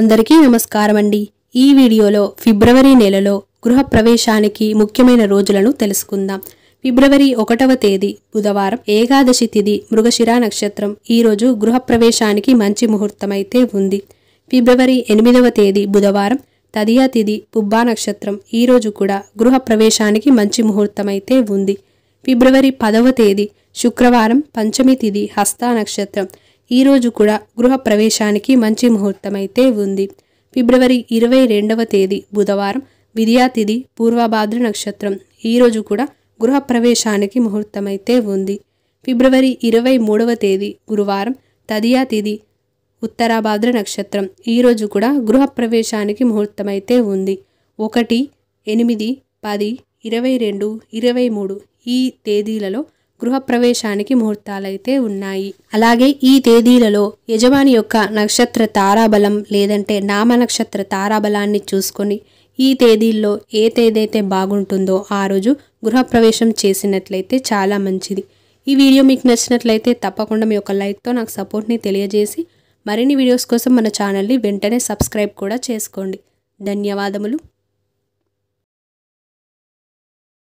అందరికీ నమస్కారం అండి ఈ వీడియోలో ఫిబ్రవరి నెలలో గృహప్రవేశానికి ముఖ్యమైన రోజులను తెలుసుకుందాం ఫిబ్రవరి ఒకటవ తేదీ బుధవారం ఏకాదశి తిథి మృగశిరా నక్షత్రం ఈరోజు గృహప్రవేశానికి మంచి ముహూర్తమైతే ఉంది ఫిబ్రవరి ఎనిమిదవ తేదీ బుధవారం తదియా తిథి పుబ్బా నక్షత్రం ఈరోజు కూడా గృహప్రవేశానికి మంచి ముహూర్తమైతే ఉంది ఫిబ్రవరి పదవ తేదీ శుక్రవారం పంచమి తిథి హస్తా నక్షత్రం ఈరోజు కూడా గృహ ప్రవేశానికి మంచి ముహూర్తమైతే ఉంది ఫిబ్రవరి ఇరవై రెండవ తేదీ బుధవారం విద్యాతిథి పూర్వభాద్ర నక్షత్రం ఈరోజు కూడా గృహ ప్రవేశానికి ముహూర్తమైతే ఉంది ఫిబ్రవరి ఇరవై మూడవ తేదీ గురువారం తదియా తిథి ఉత్తరాభాద్ర నక్షత్రం ఈరోజు కూడా గృహ ప్రవేశానికి ముహూర్తమైతే ఉంది ఒకటి ఎనిమిది పది ఇరవై రెండు ఇరవై మూడు ఈ తేదీలలో గృహప్రవేశానికి ముహూర్తాలైతే ఉన్నాయి అలాగే ఈ తేదీలలో యజమాని యొక్క నక్షత్ర తారాబలం లేదంటే నామ నక్షత్ర తారాబలాన్ని చూసుకొని ఈ తేదీల్లో ఏ తేదైతే బాగుంటుందో ఆ రోజు గృహప్రవేశం చేసినట్లయితే చాలా మంచిది ఈ వీడియో మీకు నచ్చినట్లయితే తప్పకుండా మీ యొక్క లైక్తో నాకు సపోర్ట్ని తెలియజేసి మరిన్ని వీడియోస్ కోసం మన ఛానల్ని వెంటనే సబ్స్క్రైబ్ కూడా చేసుకోండి ధన్యవాదములు